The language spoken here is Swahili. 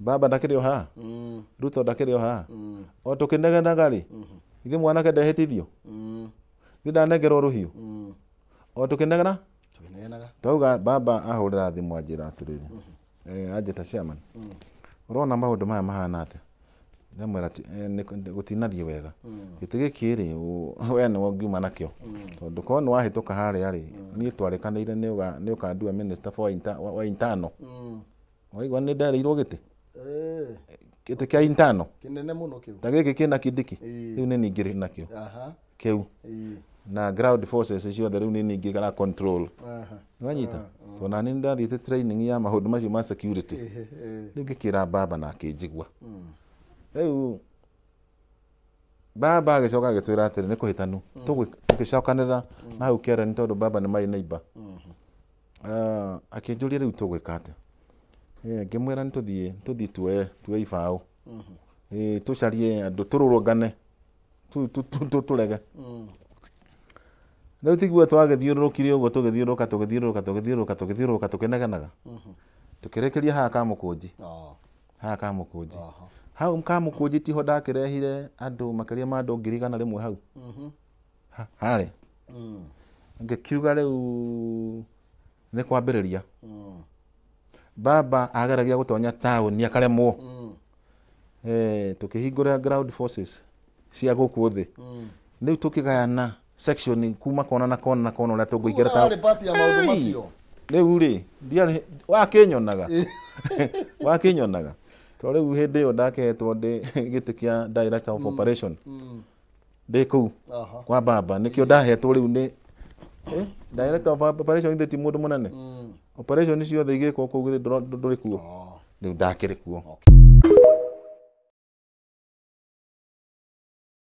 baba ndakĩrĩ o haha ruto ndakĩrĩ o haha o tũkĩnegenaga-rĩ mm -hmm. ithe mwanake ndehĩtithio thi ndanengerwo rũhiũ o tũkĩnegena twauga baba ahũrĩra thimũ anjĩra atĩrĩrĩ -hmm. Eh, e, anjĩta ciaman ũrona maũndũ maya mahana atĩa ndamwĩra eh, gũtinathiĩ wega gĩtĩ gĩkĩ-rĩ we nĩwe ngiuma nakĩo tondũ korwo nĩ wahĩtũka harĩa-rĩ niĩ twarĩkanĩire nĩ ũkandua minister wa intano mm. waigua nĩ ndereirwo gĩtĩ gä kä a intano kinene må no kä u ta gä kä kä na kindiki rä u nä ningä rä na kä u kä u na ground forces ciothe rä u nä ningä kana control nĩwanyita tondå nä ndathiä training ya maå ndå macio ma security rä u ngä kä ra baba na akä njigua mm. rä u baba agä coka agä twä ra atä rä nä kå hä tanu mm. tå gä cokanä mm. na hau kera tondå baba nä marä naimba mm-hmm. ah, akä njå ria rä u tå gwä ka atä Eh, ngĩmwĩra nĩ tũthiĩ tũthiĩ tuoe tuoe ibaũ mhm. eh, tũcarie andũ rege rä u tiguo twagĩthiũrũrũkire ũguo tũgĩthiũrũrũka tũgĩthiũrũrũka tũgĩthiũrũrũka tũgĩthiũrũrũka tũkĩnegenaga mhm. tũkĩrĩkĩria haha ka mũkũnji haha ka mũkũnji hau ka mũkũnji tiho ndakĩrehire andũ makĩria ma andũ ngiri rä mwe hau u nä kwambä rä ria baba ageragia gutonya town tauni akaremwo mm. eh tukihingura ground forces cia guku thi mm. riu tukigayana section kuma kona na kona na kona uria tunguingira ta riu ri ndiarä wakä nyonaga eh. wakä nyonaga to rä u hä ndä ä yo ndakehetwo ndä gä tä kia ndä kå u kwa baba nä kä o ndahetwo rä u nä ti må ndå må nene mm operation cio othe igä kwo kå u ndå rä kuo oh. rä u ndakä rä kuo